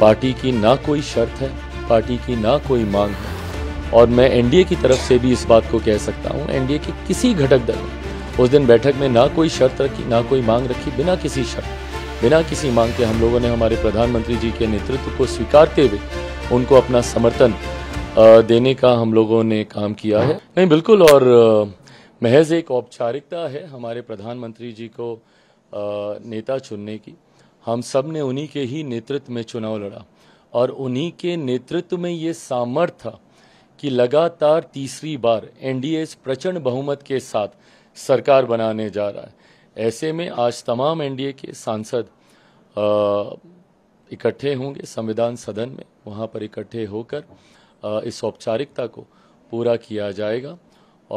party की ना कोई शर्त है पार्टी की ना कोई मांग है और मैं एनडीए की तरफ से भी इस बात को कह सकता हूँ एनडीए के किसी घटक दल ने उस दिन बैठक में ना कोई शर्त रखी ना कोई मांग रखी बिना किसी शर्त बिना किसी मांग के हम लोगों ने हमारे प्रधानमंत्री जी के नेतृत्व को स्वीकारते हुए उनको अपना समर्थन देने का हम लोगों ने काम किया है नहीं बिल्कुल और महज एक औपचारिकता है हमारे प्रधानमंत्री जी को नेता चुनने की हम सब ने उन्हीं के ही नेतृत्व में चुनाव लड़ा और उन्हीं के नेतृत्व में ये सामर्थ्य था कि लगातार तीसरी बार एनडीए प्रचंड बहुमत के साथ सरकार बनाने जा रहा है ऐसे में आज तमाम एनडीए के सांसद इकट्ठे होंगे संविधान सदन में वहाँ पर इकट्ठे होकर आ, इस औपचारिकता को पूरा किया जाएगा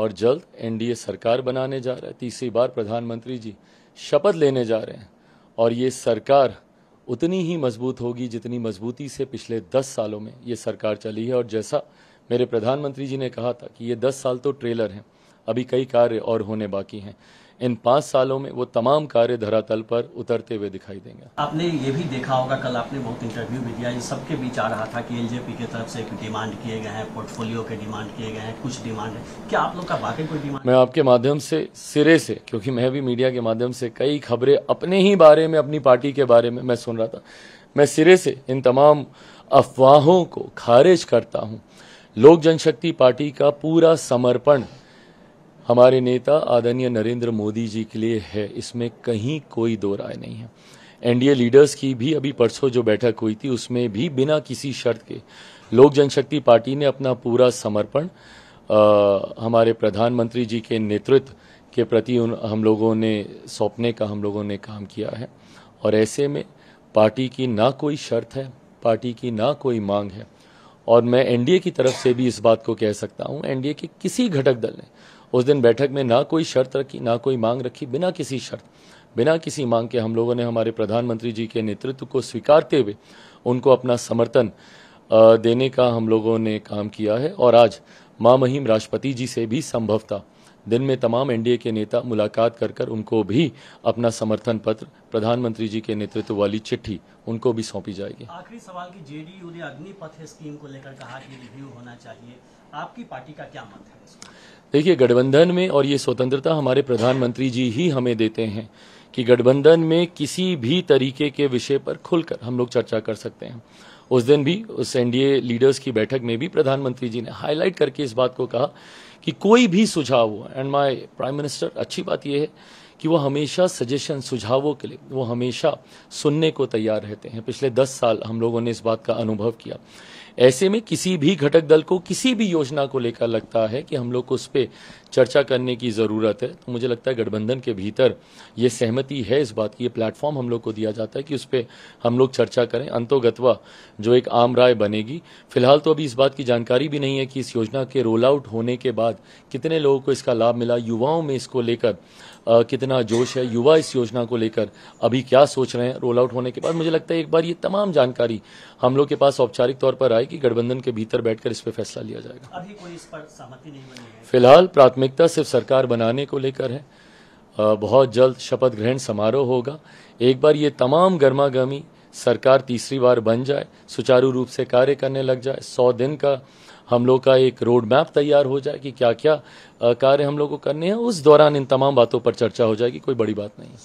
और जल्द एनडीए सरकार बनाने जा रहा है तीसरी बार प्रधानमंत्री जी शपथ लेने जा रहे हैं और ये सरकार उतनी ही मजबूत होगी जितनी मजबूती से पिछले दस सालों में ये सरकार चली है और जैसा मेरे प्रधानमंत्री जी ने कहा था कि ये दस साल तो ट्रेलर हैं अभी कई कार्य और होने बाकी हैं इन पाँच सालों में वो तमाम कार्य धरातल पर उतरते हुए दिखाई देंगे आपने ये भी देखा होगा कल आपने बहुत इंटरव्यू भी दिया सबके बीच आ रहा था कि एलजेपी की तरफ से डिमांड किए गए हैं पोर्टफोलियो के डिमांड किए गए हैं कुछ डिमांड है क्या आप लोग का बाकी कोई डिमांड मैं आपके माध्यम से सिरे से क्योंकि मैं भी मीडिया के माध्यम से कई खबरें अपने ही बारे में अपनी पार्टी के बारे में मैं सुन रहा था मैं सिरे से इन तमाम अफवाहों को खारिज करता हूँ लोक जनशक्ति पार्टी का पूरा समर्पण हमारे नेता आदरणीय नरेंद्र मोदी जी के लिए है इसमें कहीं कोई दो राय नहीं है एनडीए लीडर्स की भी अभी परसों जो बैठक हुई थी उसमें भी बिना किसी शर्त के लोक जनशक्ति पार्टी ने अपना पूरा समर्पण हमारे प्रधानमंत्री जी के नेतृत्व के प्रति उन हम लोगों ने सौंपने का हम लोगों ने काम किया है और ऐसे में पार्टी की ना कोई शर्त है पार्टी की ना कोई मांग है और मैं एनडीए की तरफ से भी इस बात को कह सकता हूं एनडीए के किसी घटक दल ने उस दिन बैठक में ना कोई शर्त रखी ना कोई मांग रखी बिना किसी शर्त बिना किसी मांग के हम लोगों ने हमारे प्रधानमंत्री जी के नेतृत्व को स्वीकारते हुए उनको अपना समर्थन देने का हम लोगों ने काम किया है और आज माँ महिम राष्ट्रपति जी से भी संभवता दिन में तमाम एनडीए के नेता मुलाकात कर कर उनको भी अपना समर्थन पत्र प्रधानमंत्री जी के नेतृत्व वाली चिट्ठी उनको भी सौंपी जाएगी आखिरी सवाल कि जेडीयू ने अग्निपथ स्कीम को लेकर कहा कि रिव्यू होना चाहिए आपकी पार्टी का क्या मत है देखिए गठबंधन में और ये स्वतंत्रता हमारे प्रधानमंत्री जी ही हमें देते हैं कि गठबंधन में किसी भी तरीके के विषय पर खुलकर हम लोग चर्चा कर सकते हैं उस दिन भी उस एनडीए लीडर्स की बैठक में भी प्रधानमंत्री जी ने हाईलाइट करके इस बात को कहा कि कोई भी सुझाव हो एंड माय प्राइम मिनिस्टर अच्छी बात यह है कि वो हमेशा सजेशन सुझावों के लिए वो हमेशा सुनने को तैयार रहते हैं पिछले दस साल हम लोगों ने इस बात का अनुभव किया ऐसे में किसी भी घटक दल को किसी भी योजना को लेकर लगता है कि हम लोग को उस पर चर्चा करने की ज़रूरत है तो मुझे लगता है गठबंधन के भीतर ये सहमति है इस बात की ये प्लेटफॉर्म हम लोग को दिया जाता है कि उस पर हम लोग चर्चा करें अंतोगतवा जो एक आम राय बनेगी फिलहाल तो अभी इस बात की जानकारी भी नहीं है कि इस योजना के रोल आउट होने के बाद कितने लोगों को इसका लाभ मिला युवाओं में इसको लेकर कितना जोश है युवा इस योजना को लेकर अभी क्या सोच रहे हैं रोल आउट होने के बाद मुझे लगता है एक बार ये तमाम जानकारी हम लोग के पास औपचारिक तौर पर आए है कि गठबंधन के भीतर बैठकर इस पर फैसला लिया जाएगा अभी कोई इस पर सहमति नहीं बनी है फिलहाल प्राथमिकता सिर्फ सरकार बनाने को लेकर है बहुत जल्द शपथ ग्रहण समारोह होगा एक बार ये तमाम गर्मागर्मी सरकार तीसरी बार बन जाए सुचारू रूप से कार्य करने लग जाए सौ दिन का हम लोग का एक रोड मैप तैयार हो जाए कि क्या क्या कार्य हम लोग को करने हैं उस दौरान इन तमाम बातों पर चर्चा हो जाएगी कोई बड़ी बात नहीं